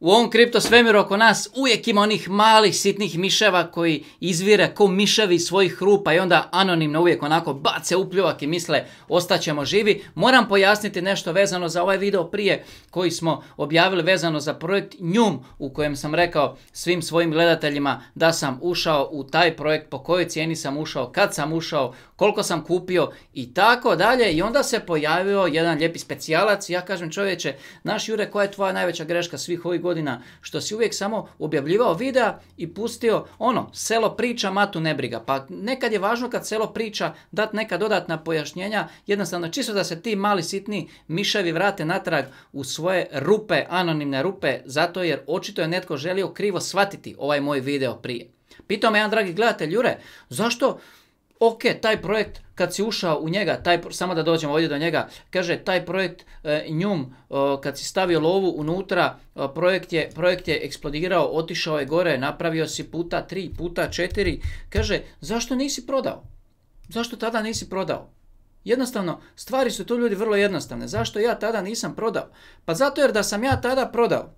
U ovom kripto svemiru oko nas uvijek ima onih malih sitnih miševa koji izvire ko miševi svojih rupa i onda anonimno uvijek onako bace upljuvak i misle ostaćemo živi. Moram pojasniti nešto vezano za ovaj video prije koji smo objavili vezano za projekt Njum u kojem sam rekao svim svojim gledateljima da sam ušao u taj projekt, po kojoj cijeni sam ušao, kad sam ušao, koliko sam kupio i tako dalje. I onda se pojavio jedan lijepi specijalac ja kažem čovječe, naš Jure koja je tvoja najveća greška svih ovih godina godina, što si uvijek samo objavljivao videa i pustio ono, selo priča, matu ne briga. Pa nekad je važno kad selo priča dat neka dodatna pojašnjenja, jednostavno čisto da se ti mali sitni miševi vrate natrag u svoje rupe, anonimne rupe, zato jer očito je netko želio krivo shvatiti ovaj moj video prije. Pitao me jedan dragi gledatelj, Jure, zašto ok, taj projekt kad si ušao u njega, taj, samo da dođemo ovdje do njega, kaže taj projekt e, njum, e, kad si stavio lovu unutra, e, projekt, je, projekt je eksplodirao, otišao je gore, napravio si puta tri, puta četiri, kaže zašto nisi prodao? Zašto tada nisi prodao? Jednostavno, stvari su tu ljudi vrlo jednostavne. Zašto ja tada nisam prodao? Pa zato jer da sam ja tada prodao,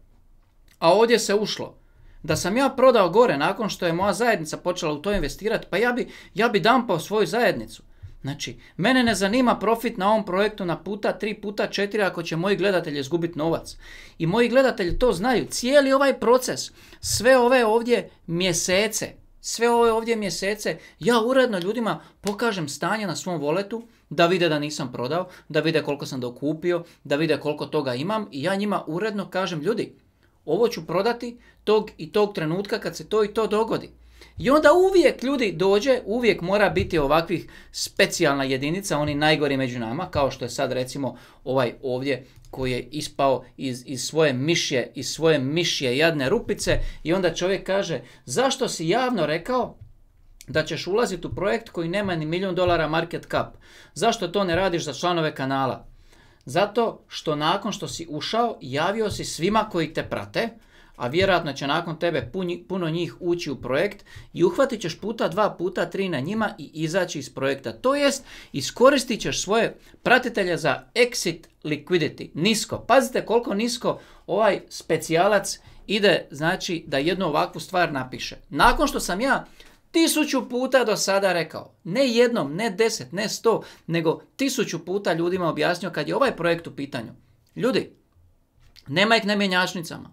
a ovdje se ušlo, da sam ja prodao gore nakon što je moja zajednica počela u to investirati, pa ja bi, ja bi dampao svoju zajednicu. Znači, mene ne zanima profit na ovom projektu na puta, tri puta, četiri ako će moji gledatelji izgubiti novac. I moji gledatelji to znaju. Cijeli ovaj proces, sve ove ovdje mjesece, sve ove ovdje mjesece, ja uredno ljudima pokažem stanje na svom voletu, da vide da nisam prodao, da vide koliko sam dokupio, da vide koliko toga imam i ja njima uredno kažem ljudi, ovo ću prodati tog i tog trenutka kad se to i to dogodi. I onda uvijek ljudi dođe, uvijek mora biti ovakvih specijalna jedinica, oni najgori među nama, kao što je sad recimo ovaj ovdje koji je ispao iz, iz svoje mišje, iz svoje mišje jadne rupice i onda čovjek kaže zašto si javno rekao da ćeš ulaziti u projekt koji nema ni milijun dolara market cap? Zašto to ne radiš za članove kanala? Zato što nakon što si ušao, javio si svima koji te prate, a vjerojatno će nakon tebe puno njih ući u projekt i uhvatit ćeš puta dva puta tri na njima i izaći iz projekta. To jest, iskoristit ćeš svoje pratitelje za exit liquidity. Nisko. Pazite koliko nisko ovaj specijalac ide, znači, da jednu ovakvu stvar napiše. Nakon što sam ja tisuću puta do sada rekao. Ne jednom, ne deset, ne sto, nego tisuću puta ljudima objasnio kad je ovaj projekt u pitanju. Ljudi, nema ih na mjenjačnicama.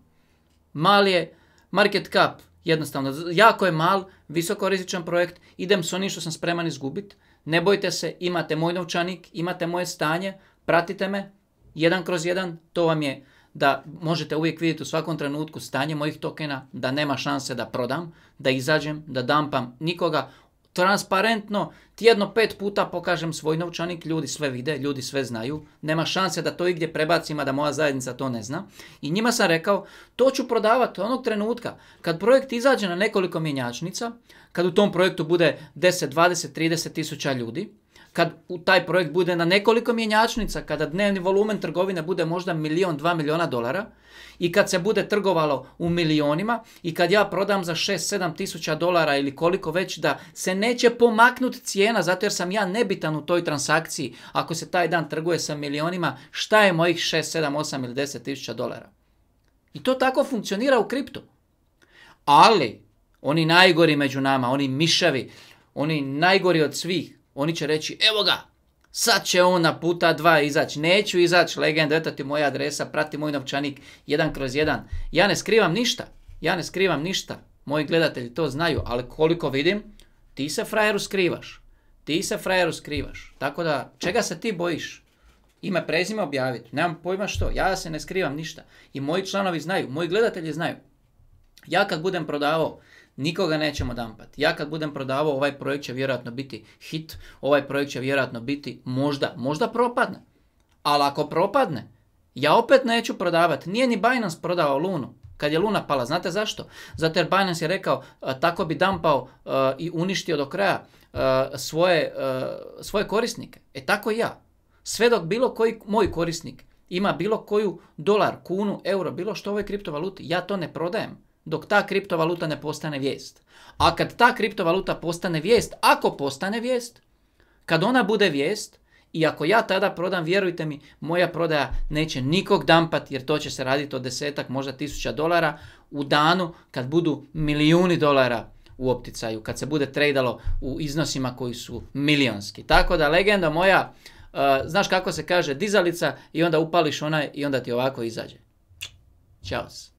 Mali je market cap, jednostavno, jako je mal, visoko rizičan projekt, idem s onim što sam spreman izgubit, ne bojte se, imate moj novčanik, imate moje stanje, pratite me, jedan kroz jedan, to vam je da možete uvijek vidjeti u svakom trenutku stanje mojih tokena, da nema šanse da prodam, da izađem, da dampam nikoga. Transparentno, tjedno pet puta pokažem svoj novčanik, ljudi sve vide, ljudi sve znaju. Nema šanse da to igdje prebacim, da moja zajednica to ne zna. I njima sam rekao, to ću prodavati onog trenutka kad projekt izađe na nekoliko mjenjačnica, kad u tom projektu bude 10, 20, 30 tisuća ljudi, kad u taj projekt bude na nekoliko mjenjačnica, kada dnevni volumen trgovine bude možda milion, dva miliona dolara i kad se bude trgovalo u milionima i kad ja prodam za 6-7 tisuća dolara ili koliko već da se neće pomaknuti cijena zato jer sam ja nebitan u toj transakciji ako se taj dan trguje sa milionima šta je mojih 6, 7, 8 ili 10 tisuća dolara. I to tako funkcionira u kriptu. Ali oni najgori među nama, oni miševi, oni najgori od svih, oni će reći, evo ga, sad će on na puta dva izaći. Neću izaći, legenda, eto ti moja adresa, prati moj novčanik, jedan kroz jedan. Ja ne skrivam ništa, ja ne skrivam ništa. Moji gledatelji to znaju, ali koliko vidim, ti se frajeru skrivaš. Ti se frajeru skrivaš. Tako da, čega se ti bojiš? Ime, prezime objaviti. Nemam pojma što. Ja se ne skrivam ništa. I moji članovi znaju, moji gledatelji znaju. Ja kad budem prodavao Nikoga nećemo dampati. Ja kad budem prodavao, ovaj projekt će vjerojatno biti hit, ovaj projekt će vjerojatno biti možda, možda propadne. Ali ako propadne, ja opet neću prodavati. Nije ni Binance prodao Lunu kad je Luna pala. Znate zašto? Zato jer Binance je rekao e, tako bi dampao e, i uništio do kraja e, svoje, svoje korisnike. E tako i ja. Sve dok bilo koji moj korisnik ima bilo koju dolar, kunu, euro, bilo što ovoj kriptovaluti, ja to ne prodajem dok ta kriptovaluta ne postane vijest. A kad ta kriptovaluta postane vijest, ako postane vijest, kad ona bude vijest, i ako ja tada prodam, vjerujte mi, moja prodaja neće nikog dampati, jer to će se raditi od desetak, možda tisuća dolara u danu kad budu milijuni dolara u opticaju, kad se bude tradalo u iznosima koji su milijonski. Tako da legenda moja, uh, znaš kako se kaže, dizalica i onda upališ ona i onda ti ovako izađe. Ćao